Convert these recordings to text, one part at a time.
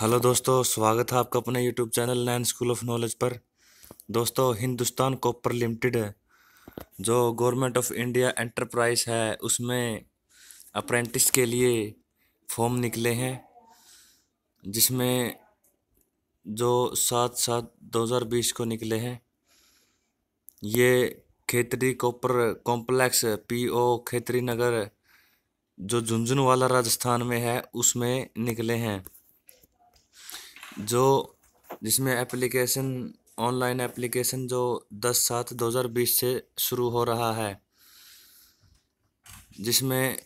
hello दोस्तों स्वागत है आपका अपने YouTube channel Nain school of knowledge पर दोस्तों हिंदुस्तान कॉपर लिमिटेड जो गवर्नमेंट ऑफ इंडिया एंटरप्राइज है उसमें अप्रेंटिस के लिए फॉर्म निकले हैं जिसमें जो सात सात दो हज़ार बीस को निकले हैं ये Khetri copper complex PO Khetri Nagar जो वाला राजस्थान में है उसमें निकले हैं जो जिसमें एप्लीकेशन ऑनलाइन एप्लीकेशन जो दस सात दो हज़ार बीस से शुरू हो रहा है जिसमें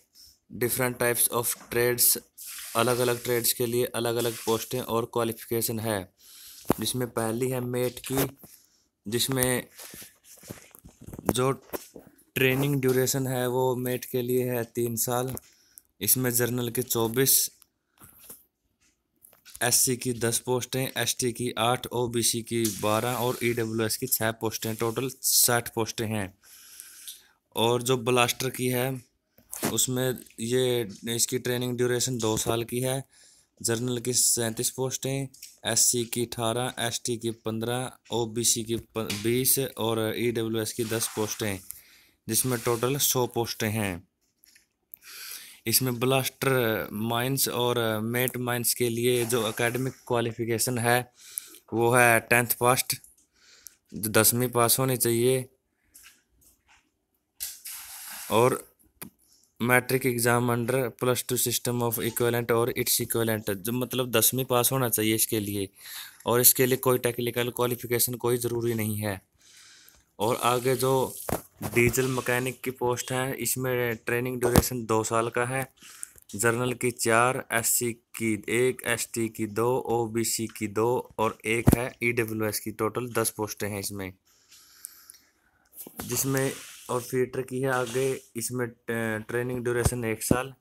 डिफरेंट टाइप्स ऑफ ट्रेड्स अलग अलग ट्रेड्स के लिए अलग अलग पोस्टें और क्वालिफिकेशन है जिसमें पहली है मेट की जिसमें जो ट्रेनिंग ड्यूरेशन है वो मेट के लिए है तीन साल इसमें जर्नल के चौबीस एससी की दस पोस्टें एसटी की आठ ओबीसी की बारह और ईडब्ल्यूएस e की छः पोस्टें टोटल साठ पोस्टें हैं और जो ब्लास्टर की है उसमें ये इसकी ट्रेनिंग ड्यूरेशन दो साल की है जर्नल की सैंतीस पोस्टें एससी की अठारह एसटी की पंद्रह ओबीसी की बीस और ईडब्ल्यूएस e की दस पोस्टें जिसमें टोटल सौ पोस्टें हैं इसमें ब्लास्टर माइंस और मेट माइंस के लिए जो एकेडमिक क्वालिफिकेशन है वो है टेंथ पास्ट जो दसवीं पास होनी चाहिए और matric exam under plus two system of equivalent और इट्स इक्वलेंट जो मतलब दसवीं पास होना चाहिए इसके लिए और इसके लिए कोई टेक्निकल क्वालिफिकेशन कोई ज़रूरी नहीं है और आगे जो डीजल मकैनिक की पोस्ट है इसमें ट्रेनिंग ड्यूरेशन दो साल का है जर्नल की चार एससी की एक एसटी की दो ओबीसी की दो और एक है ईडब्ल्यूएस की टोटल दस पोस्टें हैं इसमें जिसमें और फीटर की है आगे इसमें ट्रेनिंग ड्यूरेशन एक साल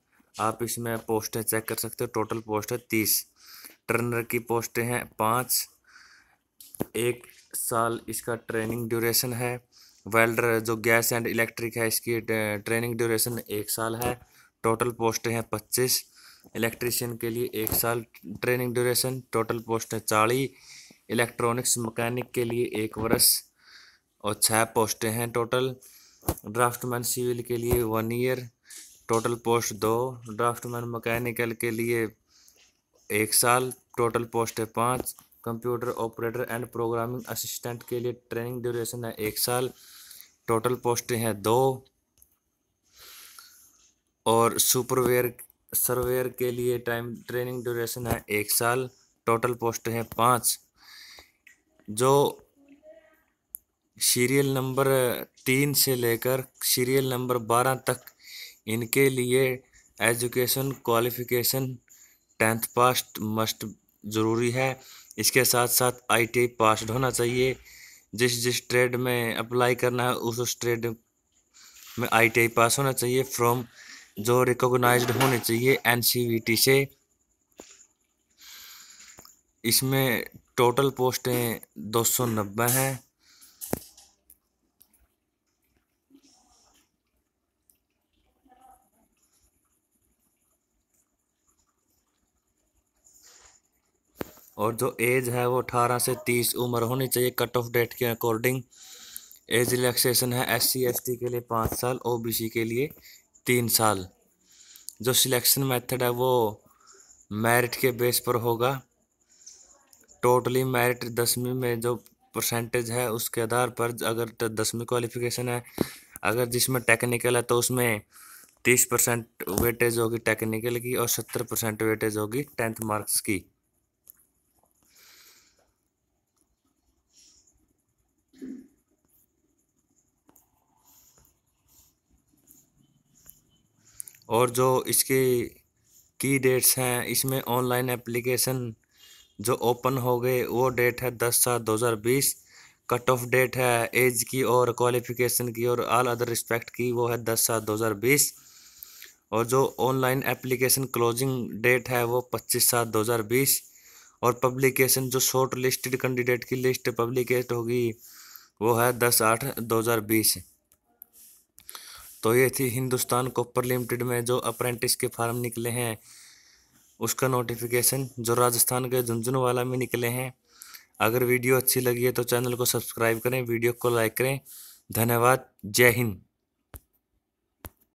आप इसमें पोस्टें चेक कर सकते हो टोटल पोस्ट है तीस टर्नर की पोस्टें हैं पाँच एक साल इसका ट्रेनिंग ड्यूरेशन है वेल्डर जो गैस एंड इलेक्ट्रिक है इसकी ट्रेनिंग ड्यूरेशन एक साल है टोटल पोस्टें हैं पच्चीस इलेक्ट्रीशियन के लिए एक साल ट्रेनिंग ड्यूरेशन टोटल पोस्टें चालीस इलेक्ट्रॉनिक्स मकैनिक के लिए एक वर्ष और छः पोस्टें हैं टोटल ड्राफ्टमैन सिविल के लिए वन ईयर टोटल पोस्ट दो ड्राफ्टमैन मकैनिकल के लिए एक साल टोटल पोस्ट है पाँच computer operator and programming assistant के लिए ट्रेनिंग ड्यूरेशन है एक साल टोटल पोस्टें हैं दो और सुपरवेयर सर्वेयर के लिए टाइम ट्रेनिंग ड्यूरेशन है एक साल टोटल पोस्टें हैं पाँच जो सीरियल नंबर तीन से लेकर सीरियल नंबर बारह तक इनके लिए education qualification tenth passed must ज़रूरी है इसके साथ साथ आई टी पासड होना चाहिए जिस जिस ट्रेड में अप्लाई करना है उस उस ट्रेड में आई टी पास होना चाहिए फ्रॉम जो रिकॉग्नाइज्ड होने चाहिए एन सी वी टी से इसमें टोटल पोस्टें दो सौ नब्बे हैं और जो एज है वो अठारह से तीस उम्र होनी चाहिए कट ऑफ डेट के अकॉर्डिंग एज रिलैक्सेशन है एस सी के लिए पाँच साल ओ के लिए तीन साल जो सिलेक्शन मेथड है वो मेरिट के बेस पर होगा टोटली मेरिट दसवीं में जो परसेंटेज है उसके आधार पर अगर दसवीं क्वालिफिकेशन है अगर जिसमें टेक्निकल है तो उसमें तीस परसेंट वेटेज होगी टेक्निकल की और सत्तर परसेंट वेटेज होगी टेंथ मार्क्स की और जो इसकी की डेट्स हैं इसमें ऑनलाइन एप्लीकेशन जो ओपन हो गए वो डेट है दस सात दो हज़ार बीस कट ऑफ डेट है एज की और क्वालिफिकेशन की और आल अदर रिस्पेक्ट की वो है दस सात दो हज़ार बीस और जो ऑनलाइन एप्लीकेशन क्लोजिंग डेट है वो पच्चीस सात दो हज़ार बीस और पब्लिकेशन जो शॉर्ट लिस्टेड कैंडिडेट की लिस्ट पब्लिकेट होगी वो है दस आठ दो हज़ार बीस तो ये थी हिंदुस्तान कॉपर लिमिटेड में जो अप्रेंटिस के फार्म निकले हैं उसका नोटिफिकेशन जो राजस्थान के झुंझुनवाला में निकले हैं अगर वीडियो अच्छी लगी है तो चैनल को सब्सक्राइब करें वीडियो को लाइक करें धन्यवाद जय हिंद